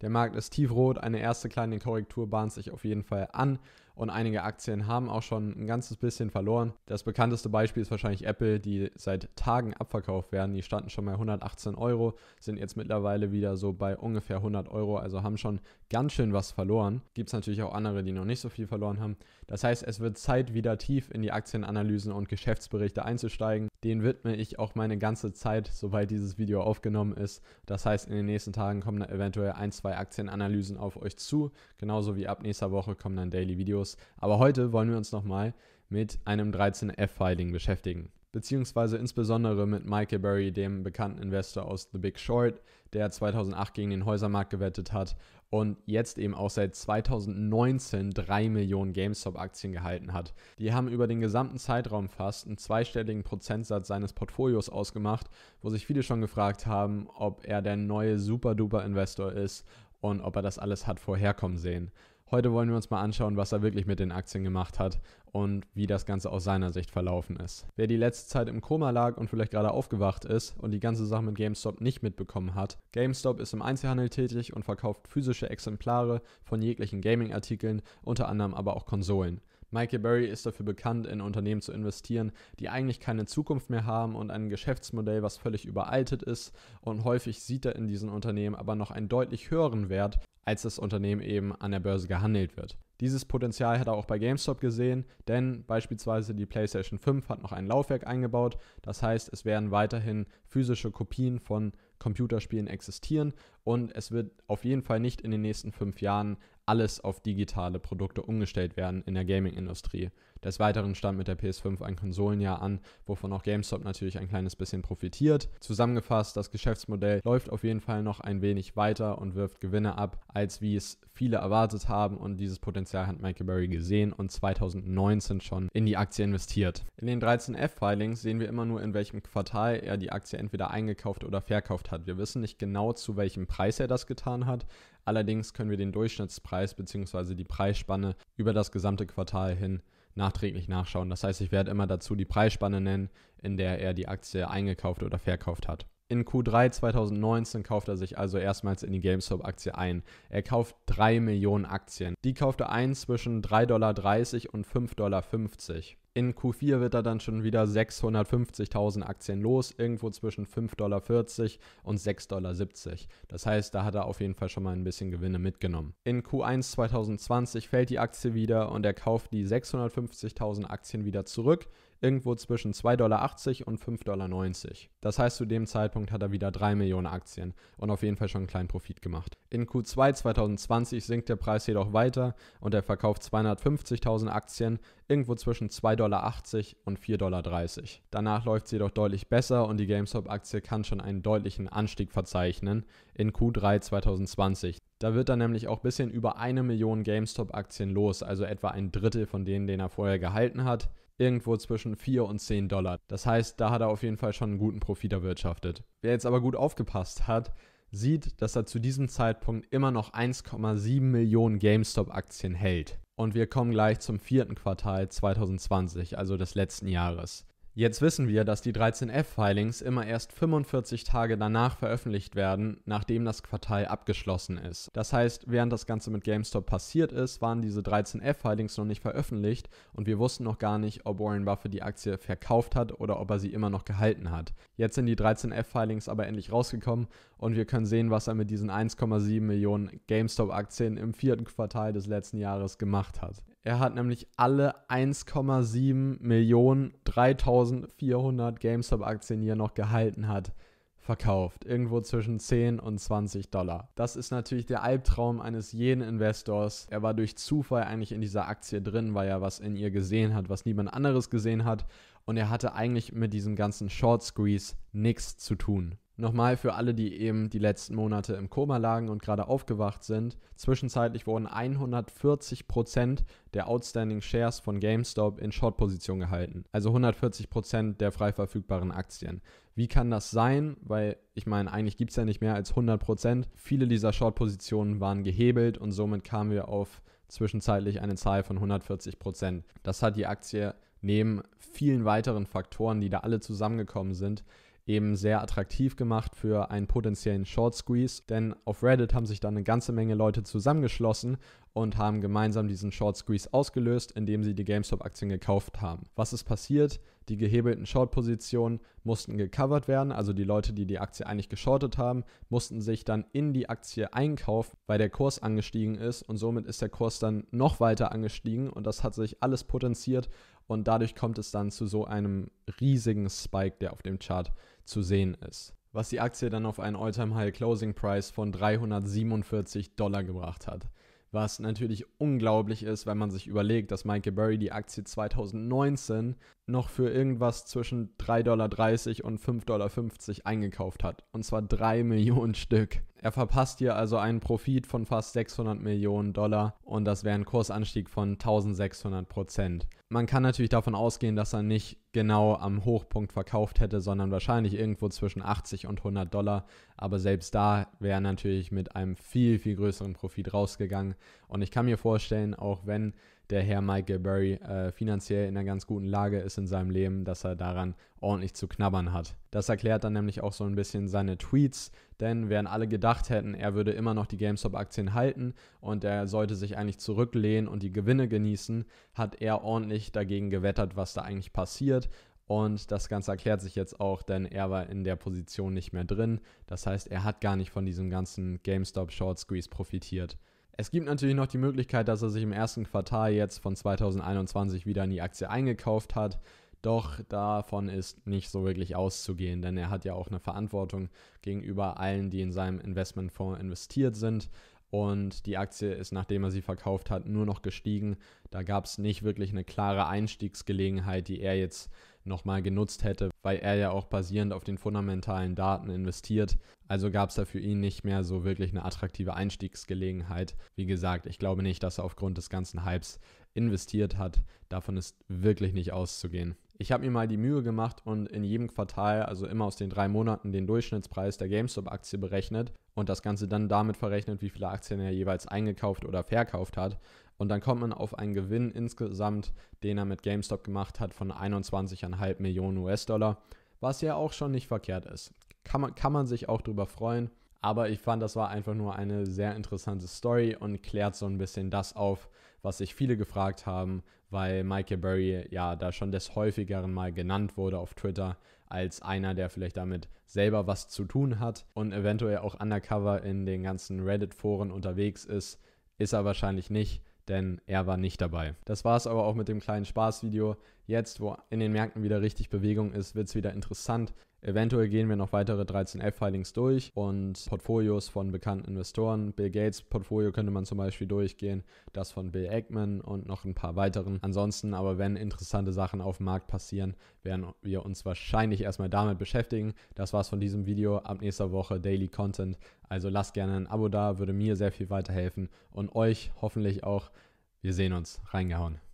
Der Markt ist tiefrot, eine erste kleine Korrektur bahnt sich auf jeden Fall an und einige Aktien haben auch schon ein ganzes bisschen verloren. Das bekannteste Beispiel ist wahrscheinlich Apple, die seit Tagen abverkauft werden. Die standen schon bei 118 Euro, sind jetzt mittlerweile wieder so bei ungefähr 100 Euro, also haben schon ganz schön was verloren. Gibt es natürlich auch andere, die noch nicht so viel verloren haben. Das heißt, es wird Zeit, wieder tief in die Aktienanalysen und Geschäftsberichte einzusteigen. Den widme ich auch meine ganze Zeit, sobald dieses Video aufgenommen ist. Das heißt, in den nächsten Tagen kommen da eventuell ein, zwei Aktienanalysen auf euch zu. Genauso wie ab nächster Woche kommen dann Daily Videos. Videos. Aber heute wollen wir uns nochmal mit einem 13F-Filing beschäftigen. Beziehungsweise insbesondere mit Michael Burry, dem bekannten Investor aus The Big Short, der 2008 gegen den Häusermarkt gewettet hat und jetzt eben auch seit 2019 3 Millionen GameStop-Aktien gehalten hat. Die haben über den gesamten Zeitraum fast einen zweistelligen Prozentsatz seines Portfolios ausgemacht, wo sich viele schon gefragt haben, ob er der neue super-duper-Investor ist und ob er das alles hat vorherkommen sehen. Heute wollen wir uns mal anschauen, was er wirklich mit den Aktien gemacht hat und wie das Ganze aus seiner Sicht verlaufen ist. Wer die letzte Zeit im Koma lag und vielleicht gerade aufgewacht ist und die ganze Sache mit GameStop nicht mitbekommen hat, GameStop ist im Einzelhandel tätig und verkauft physische Exemplare von jeglichen Gaming-Artikeln, unter anderem aber auch Konsolen. Michael Berry ist dafür bekannt, in Unternehmen zu investieren, die eigentlich keine Zukunft mehr haben und ein Geschäftsmodell, was völlig überaltet ist. Und häufig sieht er in diesen Unternehmen aber noch einen deutlich höheren Wert, als das Unternehmen eben an der Börse gehandelt wird. Dieses Potenzial hat er auch bei GameStop gesehen, denn beispielsweise die PlayStation 5 hat noch ein Laufwerk eingebaut. Das heißt, es werden weiterhin physische Kopien von Computerspielen existieren und es wird auf jeden Fall nicht in den nächsten fünf Jahren alles auf digitale Produkte umgestellt werden in der Gaming-Industrie. Des Weiteren stand mit der PS5 ein Konsolenjahr an, wovon auch GameStop natürlich ein kleines bisschen profitiert. Zusammengefasst, das Geschäftsmodell läuft auf jeden Fall noch ein wenig weiter und wirft Gewinne ab, als wie es viele erwartet haben und dieses Potenzial hat Michael Berry gesehen und 2019 schon in die Aktie investiert. In den 13F-Filings sehen wir immer nur, in welchem Quartal er die Aktie entweder eingekauft oder verkauft gekauft hat. Wir wissen nicht genau, zu welchem Preis er das getan hat. Allerdings können wir den Durchschnittspreis bzw. die Preisspanne über das gesamte Quartal hin nachträglich nachschauen. Das heißt, ich werde immer dazu die Preisspanne nennen, in der er die Aktie eingekauft oder verkauft hat. In Q3 2019 kauft er sich also erstmals in die GameStop-Aktie ein. Er kauft 3 Millionen Aktien. Die kaufte ein zwischen 3,30 Dollar und 5,50 Dollar. In Q4 wird er dann schon wieder 650.000 Aktien los, irgendwo zwischen 5,40 Dollar und 6,70 Dollar. Das heißt, da hat er auf jeden Fall schon mal ein bisschen Gewinne mitgenommen. In Q1 2020 fällt die Aktie wieder und er kauft die 650.000 Aktien wieder zurück, irgendwo zwischen 2,80 Dollar und 5,90 Dollar. Das heißt, zu dem Zeitpunkt hat er wieder 3 Millionen Aktien und auf jeden Fall schon einen kleinen Profit gemacht. In Q2 2020 sinkt der Preis jedoch weiter und er verkauft 250.000 Aktien, irgendwo zwischen 2,80 Dollar und 4,30 Dollar. Danach läuft es jedoch deutlich besser und die GameStop-Aktie kann schon einen deutlichen Anstieg verzeichnen in Q3 2020. Da wird dann nämlich auch ein bisschen über eine Million GameStop-Aktien los, also etwa ein Drittel von denen, den er vorher gehalten hat, irgendwo zwischen 4 und 10 Dollar. Das heißt, da hat er auf jeden Fall schon einen guten Profit erwirtschaftet. Wer jetzt aber gut aufgepasst hat, sieht, dass er zu diesem Zeitpunkt immer noch 1,7 Millionen GameStop-Aktien hält. Und wir kommen gleich zum vierten Quartal 2020, also des letzten Jahres. Jetzt wissen wir, dass die 13F-Filings immer erst 45 Tage danach veröffentlicht werden, nachdem das Quartal abgeschlossen ist. Das heißt, während das Ganze mit GameStop passiert ist, waren diese 13F-Filings noch nicht veröffentlicht und wir wussten noch gar nicht, ob Warren Buffett die Aktie verkauft hat oder ob er sie immer noch gehalten hat. Jetzt sind die 13F-Filings aber endlich rausgekommen und wir können sehen, was er mit diesen 1,7 Millionen GameStop-Aktien im vierten Quartal des letzten Jahres gemacht hat. Er hat nämlich alle 1,7 Millionen 3400 GameStop-Aktien, die er noch gehalten hat, verkauft. Irgendwo zwischen 10 und 20 Dollar. Das ist natürlich der Albtraum eines jeden Investors. Er war durch Zufall eigentlich in dieser Aktie drin, weil er was in ihr gesehen hat, was niemand anderes gesehen hat. Und er hatte eigentlich mit diesem ganzen Short Squeeze nichts zu tun. Nochmal für alle, die eben die letzten Monate im Koma lagen und gerade aufgewacht sind. Zwischenzeitlich wurden 140% der Outstanding Shares von GameStop in Short-Position gehalten. Also 140% der frei verfügbaren Aktien. Wie kann das sein? Weil ich meine, eigentlich gibt es ja nicht mehr als 100%. Viele dieser Short-Positionen waren gehebelt und somit kamen wir auf zwischenzeitlich eine Zahl von 140%. Das hat die Aktie neben vielen weiteren Faktoren, die da alle zusammengekommen sind, eben sehr attraktiv gemacht für einen potenziellen Short Squeeze, denn auf Reddit haben sich dann eine ganze Menge Leute zusammengeschlossen und haben gemeinsam diesen Short Squeeze ausgelöst, indem sie die GameStop-Aktien gekauft haben. Was ist passiert? Die gehebelten Short-Positionen mussten gecovert werden, also die Leute, die die Aktie eigentlich geschortet haben, mussten sich dann in die Aktie einkaufen, weil der Kurs angestiegen ist und somit ist der Kurs dann noch weiter angestiegen und das hat sich alles potenziert und dadurch kommt es dann zu so einem riesigen Spike, der auf dem Chart zu sehen ist. Was die Aktie dann auf einen All-Time-High Closing Price von 347 Dollar gebracht hat. Was natürlich unglaublich ist, wenn man sich überlegt, dass Michael Burry die Aktie 2019 noch für irgendwas zwischen 3,30 Dollar und 5,50 Dollar eingekauft hat. Und zwar 3 Millionen Stück. Er verpasst hier also einen Profit von fast 600 Millionen Dollar und das wäre ein Kursanstieg von 1600 Prozent. Man kann natürlich davon ausgehen, dass er nicht genau am Hochpunkt verkauft hätte, sondern wahrscheinlich irgendwo zwischen 80 und 100 Dollar. Aber selbst da wäre er natürlich mit einem viel, viel größeren Profit rausgegangen. Und ich kann mir vorstellen, auch wenn der Herr Michael Berry äh, finanziell in einer ganz guten Lage ist in seinem Leben, dass er daran ordentlich zu knabbern hat. Das erklärt dann nämlich auch so ein bisschen seine Tweets, denn während alle gedacht hätten, er würde immer noch die GameStop-Aktien halten und er sollte sich eigentlich zurücklehnen und die Gewinne genießen, hat er ordentlich dagegen gewettert, was da eigentlich passiert. Und das Ganze erklärt sich jetzt auch, denn er war in der Position nicht mehr drin. Das heißt, er hat gar nicht von diesem ganzen GameStop Short Squeeze profitiert. Es gibt natürlich noch die Möglichkeit, dass er sich im ersten Quartal jetzt von 2021 wieder in die Aktie eingekauft hat. Doch davon ist nicht so wirklich auszugehen, denn er hat ja auch eine Verantwortung gegenüber allen, die in seinem Investmentfonds investiert sind. Und die Aktie ist, nachdem er sie verkauft hat, nur noch gestiegen. Da gab es nicht wirklich eine klare Einstiegsgelegenheit, die er jetzt nochmal genutzt hätte, weil er ja auch basierend auf den fundamentalen Daten investiert. Also gab es da für ihn nicht mehr so wirklich eine attraktive Einstiegsgelegenheit. Wie gesagt, ich glaube nicht, dass er aufgrund des ganzen Hypes investiert hat. Davon ist wirklich nicht auszugehen. Ich habe mir mal die Mühe gemacht und in jedem Quartal, also immer aus den drei Monaten, den Durchschnittspreis der GameStop-Aktie berechnet und das Ganze dann damit verrechnet, wie viele Aktien er jeweils eingekauft oder verkauft hat. Und dann kommt man auf einen Gewinn insgesamt, den er mit GameStop gemacht hat, von 21,5 Millionen US-Dollar, was ja auch schon nicht verkehrt ist. Kann man, kann man sich auch drüber freuen. Aber ich fand, das war einfach nur eine sehr interessante Story und klärt so ein bisschen das auf, was sich viele gefragt haben, weil Michael Burry ja da schon des häufigeren Mal genannt wurde auf Twitter als einer, der vielleicht damit selber was zu tun hat und eventuell auch undercover in den ganzen Reddit-Foren unterwegs ist. Ist er wahrscheinlich nicht, denn er war nicht dabei. Das war es aber auch mit dem kleinen Spaßvideo. Jetzt, wo in den Märkten wieder richtig Bewegung ist, wird es wieder interessant. Eventuell gehen wir noch weitere 13F-Filings durch und Portfolios von bekannten Investoren. Bill Gates Portfolio könnte man zum Beispiel durchgehen, das von Bill Ackman und noch ein paar weiteren. Ansonsten aber, wenn interessante Sachen auf dem Markt passieren, werden wir uns wahrscheinlich erstmal damit beschäftigen. Das war's von diesem Video. Ab nächster Woche Daily Content. Also lasst gerne ein Abo da, würde mir sehr viel weiterhelfen und euch hoffentlich auch. Wir sehen uns. Reingehauen.